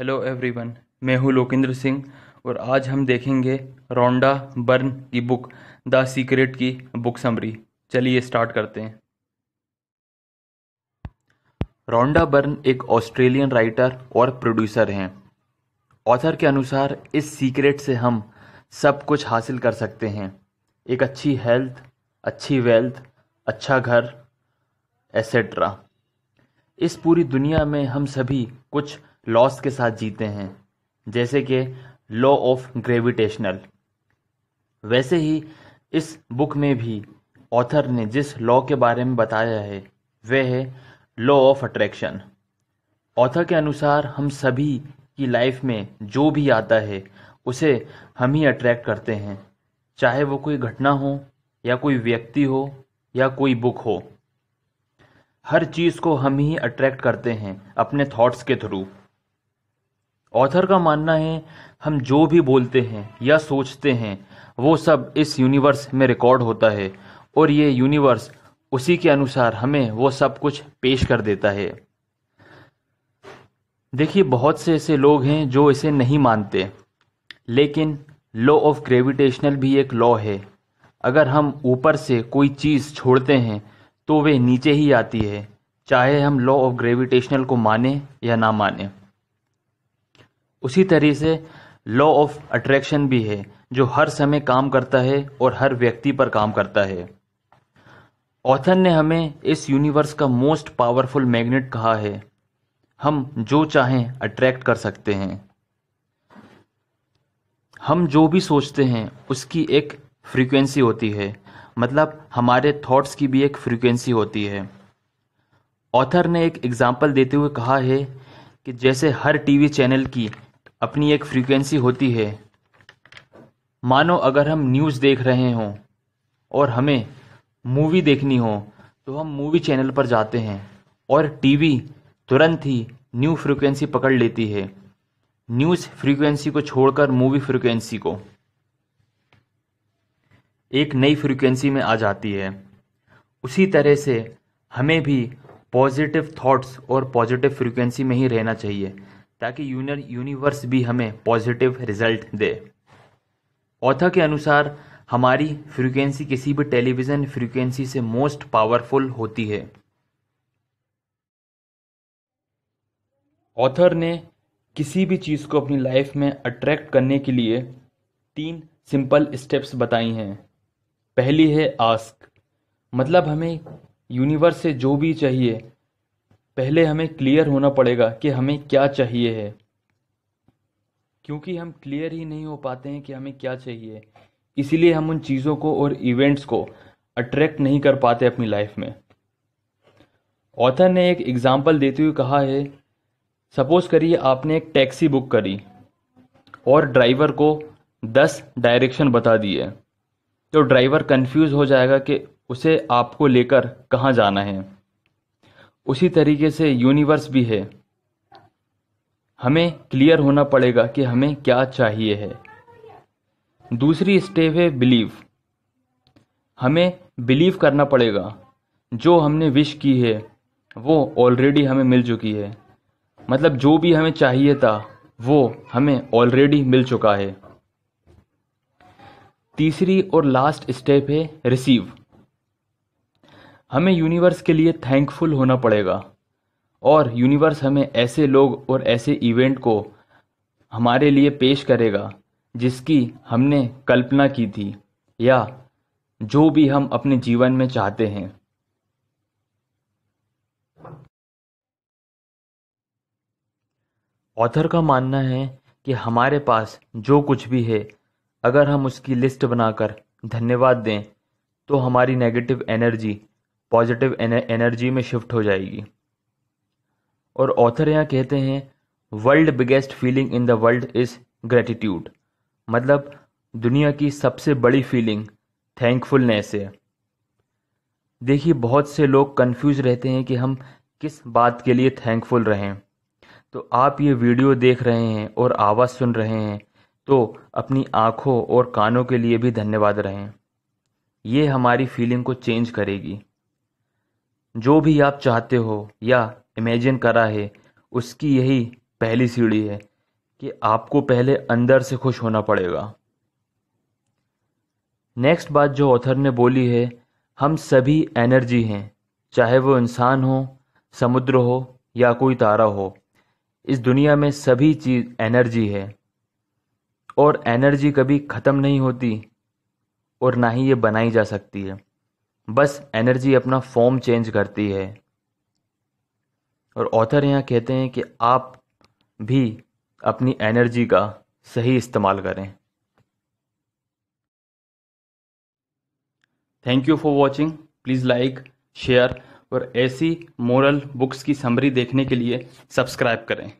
hello everyone मैं हूँ लोकेंद्र सिंह और आज हम देखेंगे रोंडा बर्न की बुक द सीक्रेट की बुक समरी चलिए स्टार्ट करते हैं रोंडा बर्न एक ऑस्ट्रेलियन राइटर और प्रोड्यूसर हैं ऑथर के अनुसार इस सीक्रेट से हम सब कुछ हासिल कर सकते हैं एक अच्छी हेल्थ अच्छी वेल्थ अच्छा घर एसेट्रा इस पूरी दुनिया में हम सभी कुछ लॉस के साथ जीते हैं जैसे कि लॉ ऑफ ग्रेविटेशनल वैसे ही इस बुक में भी ऑथर ने जिस लॉ के बारे में बताया है वह है लॉ ऑफ अट्रैक्शन ऑथर के अनुसार हम सभी की लाइफ में जो भी आता है उसे हम ही अट्रैक्ट करते हैं चाहे वो कोई घटना हो या कोई व्यक्ति हो या कोई बुक हो हर चीज़ को हम ही अट्रैक्ट करते हैं अपने थॉट्स के थ्रू ऑथर का मानना है हम जो भी बोलते हैं या सोचते हैं वो सब इस यूनिवर्स में रिकॉर्ड होता है और ये यूनिवर्स उसी के अनुसार हमें वो सब कुछ पेश कर देता है देखिए बहुत से ऐसे लोग हैं जो इसे नहीं मानते लेकिन लॉ ऑफ ग्रेविटेशनल भी एक लॉ है अगर हम ऊपर से कोई चीज़ छोड़ते हैं तो वे नीचे ही आती है चाहे हम लॉ ऑफ ग्रेविटेशनल को माने या ना माने उसी तरह से लॉ ऑफ अट्रैक्शन भी है जो हर समय काम करता है और हर व्यक्ति पर काम करता है ऑथर ने हमें इस यूनिवर्स का मोस्ट पावरफुल मैग्नेट कहा है हम जो चाहें अट्रैक्ट कर सकते हैं हम जो भी सोचते हैं उसकी एक फ्रीक्वेंसी होती है मतलब हमारे थॉट्स की भी एक फ्रीक्वेंसी होती है ऑथर ने एक एग्जाम्पल देते हुए कहा है कि जैसे हर टीवी चैनल की अपनी एक फ्रीक्वेंसी होती है मानो अगर हम न्यूज़ देख रहे हों और हमें मूवी देखनी हो तो हम मूवी चैनल पर जाते हैं और टीवी तुरंत ही न्यू फ्रीक्वेंसी पकड़ लेती है न्यूज़ फ्रीक्वेंसी को छोड़कर मूवी फ्रीक्वेंसी को एक नई फ्रीक्वेंसी में आ जाती है उसी तरह से हमें भी पॉजिटिव थॉट्स और पॉजिटिव फ्रीक्वेंसी में ही रहना चाहिए ताकि यूनर यूनिवर्स भी हमें पॉजिटिव रिजल्ट दे ऑथर के अनुसार हमारी फ्रीक्वेंसी किसी भी टेलीविज़न फ्रीक्वेंसी से मोस्ट पावरफुल होती है ऑथर ने किसी भी चीज़ को अपनी लाइफ में अट्रैक्ट करने के लिए तीन सिंपल स्टेप्स बताई हैं पहली है आस्क मतलब हमें यूनिवर्स से जो भी चाहिए पहले हमें क्लियर होना पड़ेगा कि हमें क्या चाहिए है क्योंकि हम क्लियर ही नहीं हो पाते हैं कि हमें क्या चाहिए इसीलिए हम उन चीज़ों को और इवेंट्स को अट्रैक्ट नहीं कर पाते अपनी लाइफ में ऑथर ने एक एग्ज़ाम्पल देते हुए कहा है सपोज़ करिए आपने एक टैक्सी बुक करी और ड्राइवर को दस डायरेक्शन बता दिए तो ड्राइवर कंफ्यूज हो जाएगा कि उसे आपको लेकर कहाँ जाना है उसी तरीके से यूनिवर्स भी है हमें क्लियर होना पड़ेगा कि हमें क्या चाहिए है दूसरी स्टेप है बिलीव हमें बिलीव करना पड़ेगा जो हमने विश की है वो ऑलरेडी हमें मिल चुकी है मतलब जो भी हमें चाहिए था वो हमें ऑलरेडी मिल चुका है तीसरी और लास्ट स्टेप है रिसीव हमें यूनिवर्स के लिए थैंकफुल होना पड़ेगा और यूनिवर्स हमें ऐसे लोग और ऐसे इवेंट को हमारे लिए पेश करेगा जिसकी हमने कल्पना की थी या जो भी हम अपने जीवन में चाहते हैं ऑथर का मानना है कि हमारे पास जो कुछ भी है अगर हम उसकी लिस्ट बनाकर धन्यवाद दें तो हमारी नेगेटिव एनर्जी पॉजिटिव एनर्जी में शिफ्ट हो जाएगी और ऑथर यहाँ कहते हैं world biggest feeling in the world is gratitude मतलब दुनिया की सबसे बड़ी फीलिंग थैंकफुलनेस है देखिए बहुत से लोग कंफ्यूज रहते हैं कि हम किस बात के लिए थैंकफुल रहें तो आप ये वीडियो देख रहे हैं और आवाज़ सुन रहे हैं तो अपनी आँखों और कानों के लिए भी धन्यवाद रहें ये हमारी फीलिंग को चेंज करेगी जो भी आप चाहते हो या इमेजिन करा है उसकी यही पहली सीढ़ी है कि आपको पहले अंदर से खुश होना पड़ेगा नेक्स्ट बात जो ऑथर ने बोली है हम सभी एनर्जी हैं चाहे वो इंसान हो समुद्र हो या कोई तारा हो इस दुनिया में सभी चीज़ एनर्जी है और एनर्जी कभी ख़त्म नहीं होती और ना ही ये बनाई जा सकती है बस एनर्जी अपना फॉर्म चेंज करती है और ऑथर यहाँ कहते हैं कि आप भी अपनी एनर्जी का सही इस्तेमाल करें thank you for watching please like share और ऐसी मोरल बुक्स की समरी देखने के लिए सब्सक्राइब करें